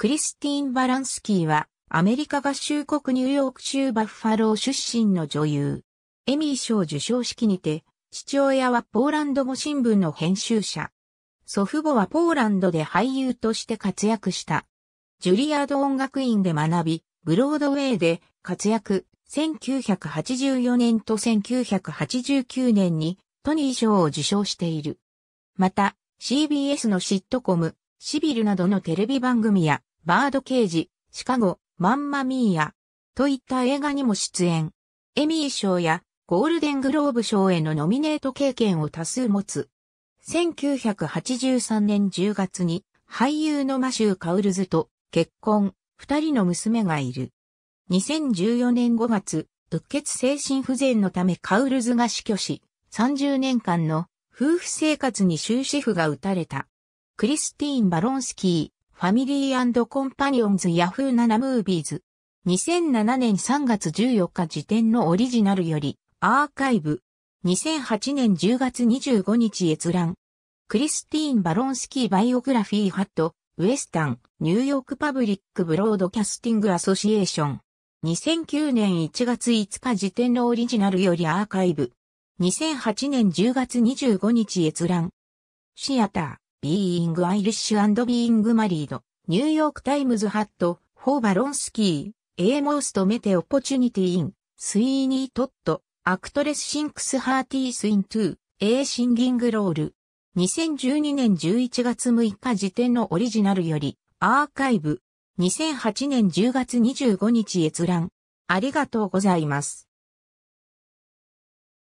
クリスティーン・バランスキーは、アメリカ合衆国ニューヨーク州バッファロー出身の女優。エミー賞受賞式にて、父親はポーランド語新聞の編集者。祖父母はポーランドで俳優として活躍した。ジュリアード音楽院で学び、ブロードウェイで活躍、1984年と1989年にトニー賞を受賞している。また、CBS のシットコム、シビルなどのテレビ番組やバードケージ、シカゴ、マンマミーヤ、といった映画にも出演。エミー賞やゴールデングローブ賞へのノミネート経験を多数持つ。1983年10月に俳優のマシュー・カウルズと結婚、二人の娘がいる。2014年5月、うっ血精神不全のためカウルズが死去し、30年間の夫婦生活に終止符が打たれた。クリスティーン・バロンスキー。ファミリーコンパニオンズヤフー7ムービーズ。2007年3月14日時点のオリジナルより、アーカイブ。2008年10月25日閲覧。クリスティーン・バロンスキー・バイオグラフィー・ハット、ウェスタン、ニューヨーク・パブリック・ブロードキャスティング・アソシエーション。2009年1月5日時点のオリジナルよりアーカイブ。2008年10月25日閲覧。シアター。being Irish and being married, ニューヨークタイムズハット、ホーバロンスキー、エーモース m メテオ・ポチュニティ・イン、スイーニートット、アクトレスシンクスハーティースイントゥー、エー・シンギング・ロール。l e 2012年11月6日時点のオリジナルより、アーカイブ。2008年10月25日閲覧。ありがとうございます。